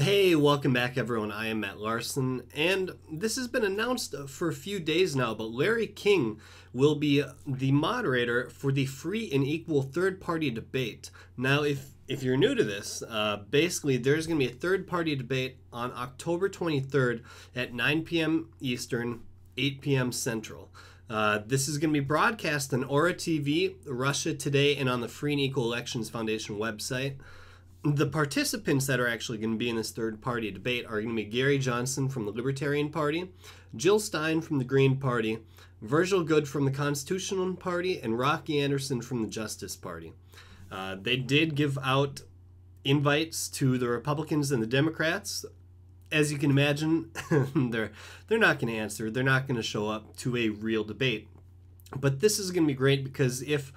Hey, welcome back, everyone. I am Matt Larson, and this has been announced for a few days now. But Larry King will be the moderator for the free and equal third party debate. Now, if if you're new to this, uh, basically there's going to be a third party debate on October 23rd at 9 p.m. Eastern, 8 p.m. Central. Uh, this is going to be broadcast on Aura TV, Russia Today, and on the Free and Equal Elections Foundation website the participants that are actually going to be in this third party debate are going to be Gary Johnson from the Libertarian Party, Jill Stein from the Green Party, Virgil Good from the Constitutional Party, and Rocky Anderson from the Justice Party. Uh, they did give out invites to the Republicans and the Democrats. As you can imagine, they're they're not going to answer. They're not going to show up to a real debate. But this is going to be great because if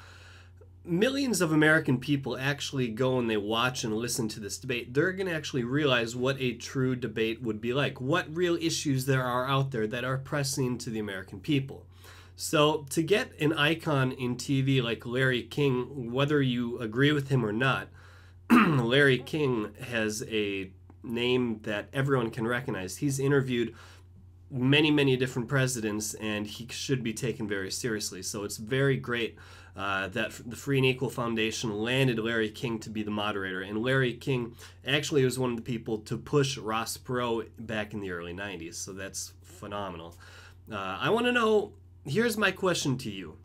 millions of American people actually go and they watch and listen to this debate, they're going to actually realize what a true debate would be like, what real issues there are out there that are pressing to the American people. So, to get an icon in TV like Larry King, whether you agree with him or not, Larry King has a name that everyone can recognize. He's interviewed many, many different presidents, and he should be taken very seriously. So it's very great uh, that the Free and Equal Foundation landed Larry King to be the moderator. And Larry King actually was one of the people to push Ross Perot back in the early 90s. So that's phenomenal. Uh, I want to know here's my question to you.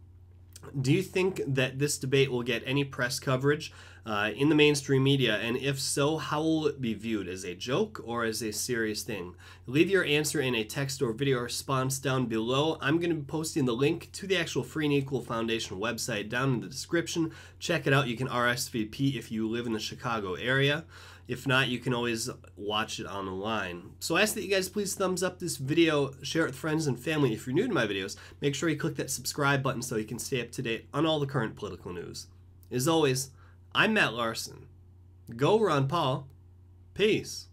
Do you think that this debate will get any press coverage? uh, in the mainstream media? And if so, how will it be viewed as a joke or as a serious thing? Leave your answer in a text or video response down below. I'm going to be posting the link to the actual Free and Equal Foundation website down in the description. Check it out. You can RSVP if you live in the Chicago area. If not, you can always watch it online. So I ask that you guys please thumbs up this video, share it with friends and family. If you're new to my videos, make sure you click that subscribe button so you can stay up to date on all the current political news. As always, I'm Matt Larson. Go Ron Paul. Peace.